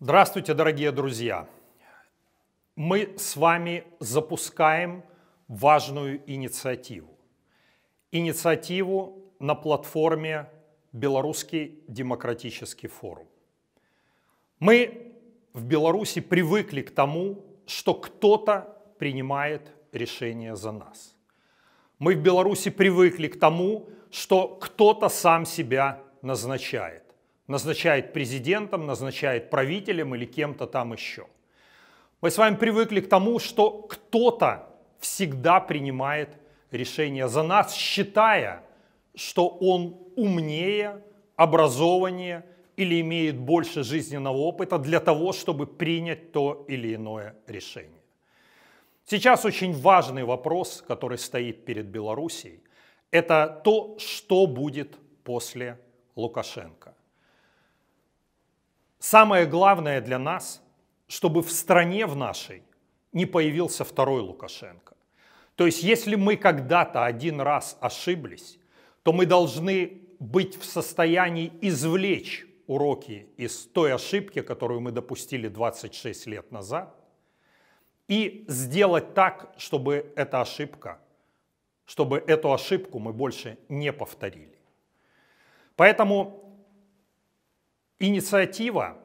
Здравствуйте, дорогие друзья! Мы с вами запускаем важную инициативу. Инициативу на платформе Белорусский демократический форум. Мы в Беларуси привыкли к тому, что кто-то принимает решение за нас. Мы в Беларуси привыкли к тому, что кто-то сам себя назначает назначает президентом, назначает правителем или кем-то там еще. Мы с вами привыкли к тому, что кто-то всегда принимает решение за нас, считая, что он умнее, образованнее или имеет больше жизненного опыта для того, чтобы принять то или иное решение. Сейчас очень важный вопрос, который стоит перед Белоруссией, это то, что будет после Лукашенко – Самое главное для нас, чтобы в стране в нашей не появился второй Лукашенко. То есть если мы когда-то один раз ошиблись, то мы должны быть в состоянии извлечь уроки из той ошибки, которую мы допустили 26 лет назад, и сделать так, чтобы эта ошибка, чтобы эту ошибку мы больше не повторили. Поэтому Инициатива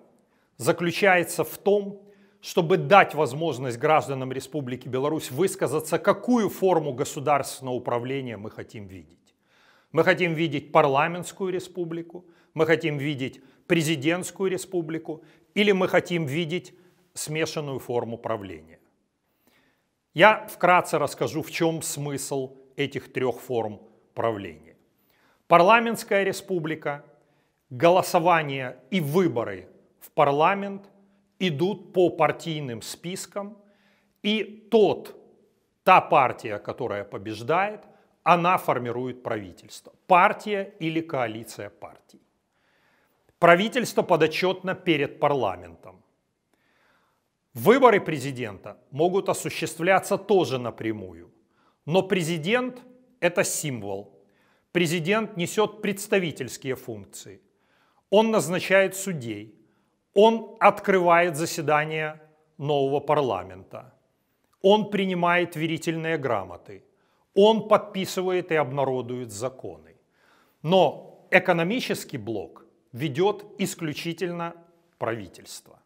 заключается в том, чтобы дать возможность гражданам Республики Беларусь высказаться, какую форму государственного управления мы хотим видеть. Мы хотим видеть парламентскую республику, мы хотим видеть президентскую республику или мы хотим видеть смешанную форму правления. Я вкратце расскажу, в чем смысл этих трех форм правления. Парламентская республика голосование и выборы в парламент идут по партийным спискам, и тот, та партия, которая побеждает, она формирует правительство. Партия или коалиция партий. Правительство подотчетно перед парламентом. Выборы президента могут осуществляться тоже напрямую, но президент – это символ. Президент несет представительские функции – он назначает судей. Он открывает заседание нового парламента. Он принимает верительные грамоты. Он подписывает и обнародует законы. Но экономический блок ведет исключительно правительство.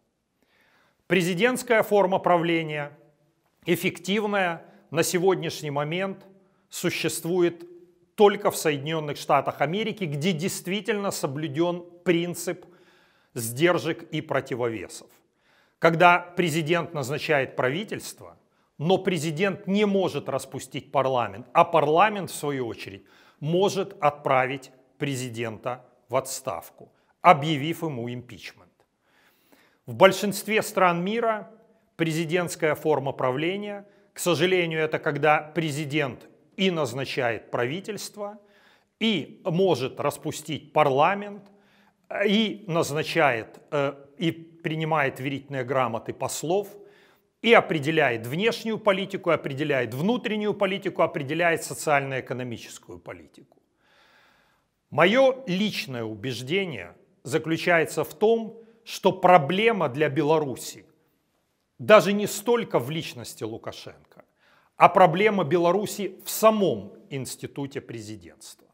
Президентская форма правления, эффективная, на сегодняшний момент существует только в Соединенных Штатах Америки, где действительно соблюден принцип сдержек и противовесов. Когда президент назначает правительство, но президент не может распустить парламент, а парламент, в свою очередь, может отправить президента в отставку, объявив ему импичмент. В большинстве стран мира президентская форма правления, к сожалению, это когда президент и назначает правительство, и может распустить парламент, и назначает, э, и принимает верительные грамоты послов, и определяет внешнюю политику, определяет внутреннюю политику, определяет социально-экономическую политику. Мое личное убеждение заключается в том, что проблема для Беларуси даже не столько в личности Лукашенко, а проблема Беларуси в самом институте президентства.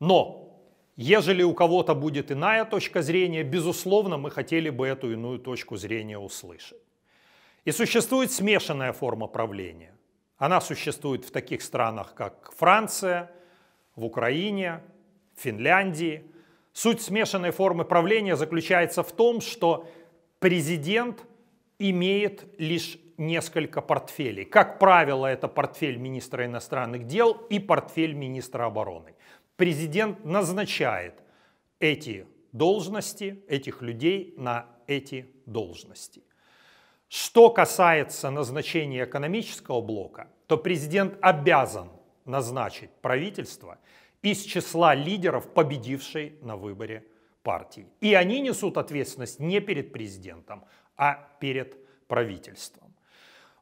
Но, ежели у кого-то будет иная точка зрения, безусловно, мы хотели бы эту иную точку зрения услышать. И существует смешанная форма правления. Она существует в таких странах, как Франция, в Украине, в Финляндии. Суть смешанной формы правления заключается в том, что президент имеет лишь несколько портфелей. Как правило, это портфель министра иностранных дел и портфель министра обороны. Президент назначает эти должности, этих людей на эти должности. Что касается назначения экономического блока, то президент обязан назначить правительство из числа лидеров, победившей на выборе партии. И они несут ответственность не перед президентом, а перед правительством.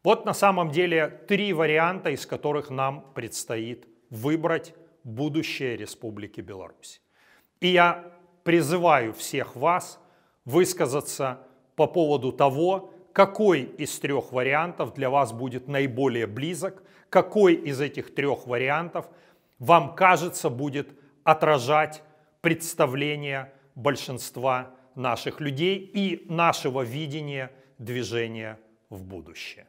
Вот на самом деле три варианта, из которых нам предстоит выбрать будущее Республики Беларусь. И я призываю всех вас высказаться по поводу того, какой из трех вариантов для вас будет наиболее близок, какой из этих трех вариантов вам кажется будет отражать представление большинства наших людей и нашего видения движения в будущее.